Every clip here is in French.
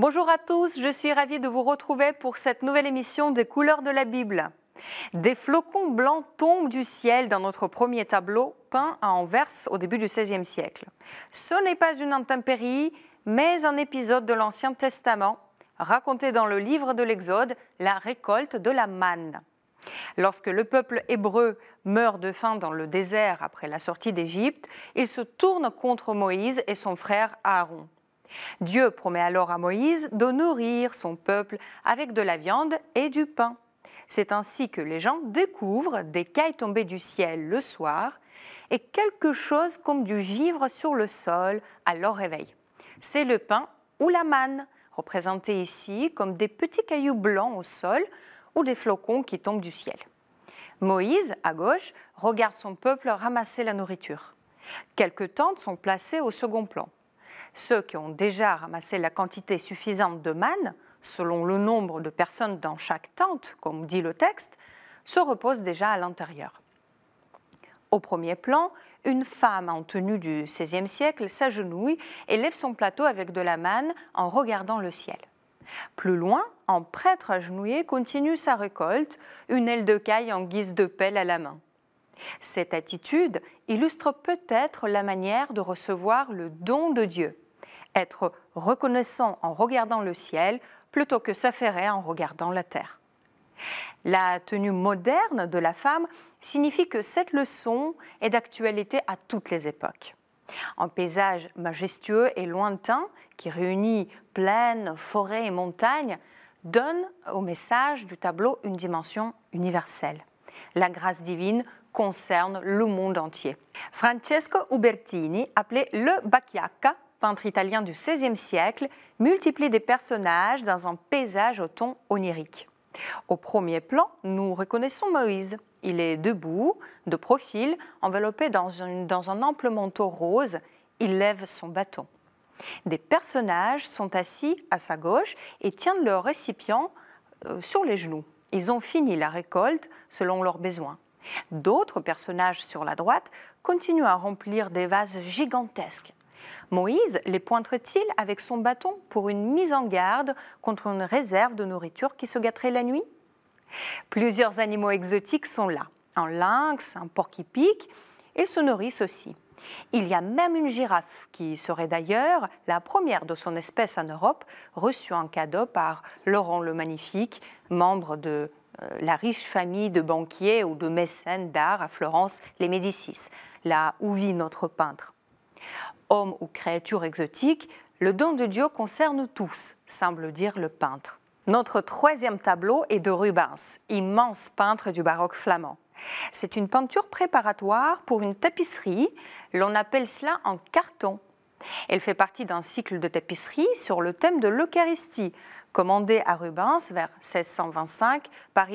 Bonjour à tous, je suis ravie de vous retrouver pour cette nouvelle émission des couleurs de la Bible. Des flocons blancs tombent du ciel dans notre premier tableau peint à Anvers au début du XVIe siècle. Ce n'est pas une intempérie, mais un épisode de l'Ancien Testament raconté dans le livre de l'Exode, la récolte de la manne. Lorsque le peuple hébreu meurt de faim dans le désert après la sortie d'Égypte, il se tourne contre Moïse et son frère Aaron. Dieu promet alors à Moïse de nourrir son peuple avec de la viande et du pain. C'est ainsi que les gens découvrent des cailles tombées du ciel le soir et quelque chose comme du givre sur le sol à leur réveil. C'est le pain ou la manne, représentée ici comme des petits cailloux blancs au sol ou des flocons qui tombent du ciel. Moïse, à gauche, regarde son peuple ramasser la nourriture. Quelques tentes sont placées au second plan ceux qui ont déjà ramassé la quantité suffisante de manne, selon le nombre de personnes dans chaque tente, comme dit le texte, se reposent déjà à l'intérieur. Au premier plan, une femme en tenue du XVIe siècle s'agenouille et lève son plateau avec de la manne en regardant le ciel. Plus loin, un prêtre agenouillé continue sa récolte, une aile de caille en guise de pelle à la main. Cette attitude illustre peut-être la manière de recevoir le don de Dieu, être reconnaissant en regardant le ciel plutôt que s'affairer en regardant la terre. La tenue moderne de la femme signifie que cette leçon est d'actualité à toutes les époques. Un paysage majestueux et lointain qui réunit plaines, forêts et montagnes donne au message du tableau une dimension universelle. La grâce divine concerne le monde entier. Francesco Ubertini, appelé le Bacchiacca, peintre italien du XVIe siècle, multiplie des personnages dans un paysage au ton onirique. Au premier plan, nous reconnaissons Moïse. Il est debout, de profil, enveloppé dans un, ample manteau rose. Il lève son bâton. Des personnages sont assis à sa gauche et tiennent leur récipient euh, sur les genoux. Ils ont fini la récolte selon leurs besoins. D'autres personnages sur la droite continuent à remplir des vases gigantesques Moïse les t il avec son bâton pour une mise en garde contre une réserve de nourriture qui se gâterait la nuit Plusieurs animaux exotiques sont là. Un lynx, un porc épic et se nourrissent aussi. Il y a même une girafe qui serait d'ailleurs la première de son espèce en Europe, reçue en cadeau par Laurent le Magnifique, membre de euh, la riche famille de banquiers ou de mécènes d'art à Florence, les Médicis, là où vit notre peintre. Homme ou créature exotique, le don de Dieu concerne tous, semble dire le peintre. Notre troisième tableau est de Rubens, immense peintre du baroque flamand. C'est une peinture préparatoire pour une tapisserie, l'on appelle cela en carton. Elle fait partie d'un cycle de tapisseries sur le thème de l'Eucharistie, commandé à Rubens vers 1625 par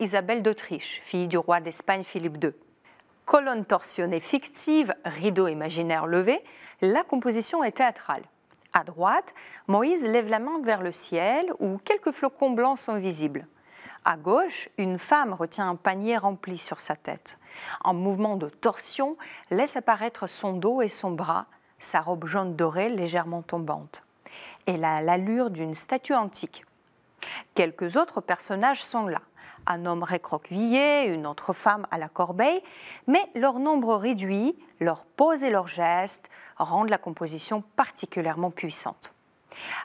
Isabelle d'Autriche, fille du roi d'Espagne Philippe II colonne torsionnée fictive, rideau imaginaire levé, la composition est théâtrale. À droite, Moïse lève la main vers le ciel où quelques flocons blancs sont visibles. À gauche, une femme retient un panier rempli sur sa tête. Un mouvement de torsion laisse apparaître son dos et son bras, sa robe jaune dorée légèrement tombante. Elle a l'allure d'une statue antique. Quelques autres personnages sont là un homme recroquevillé, une autre femme à la corbeille, mais leur nombre réduit, leur pose et leurs gestes rendent la composition particulièrement puissante.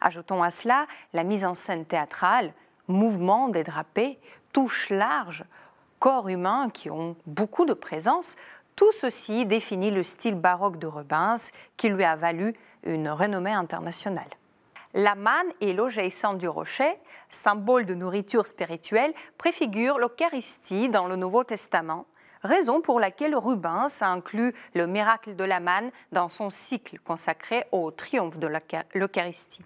Ajoutons à cela la mise en scène théâtrale, mouvement des drapés, touches larges, corps humains qui ont beaucoup de présence, tout ceci définit le style baroque de Rubens qui lui a valu une renommée internationale. La manne et l'eau du rocher, symbole de nourriture spirituelle, préfigurent l'Eucharistie dans le Nouveau Testament, raison pour laquelle Rubens a inclus le miracle de la manne dans son cycle consacré au triomphe de l'Eucharistie.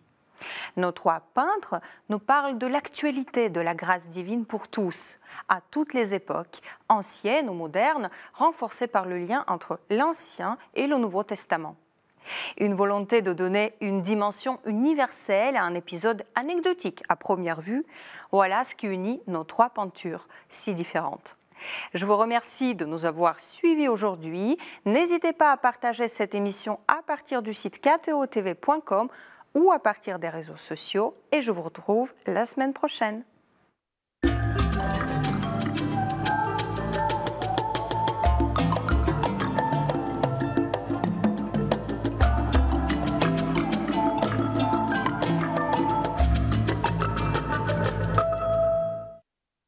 Nos trois peintres nous parlent de l'actualité de la grâce divine pour tous, à toutes les époques, anciennes ou modernes, renforcée par le lien entre l'Ancien et le Nouveau Testament. Une volonté de donner une dimension universelle à un épisode anecdotique à première vue, voilà ce qui unit nos trois peintures si différentes. Je vous remercie de nous avoir suivis aujourd'hui. N'hésitez pas à partager cette émission à partir du site ktotv.com ou à partir des réseaux sociaux et je vous retrouve la semaine prochaine.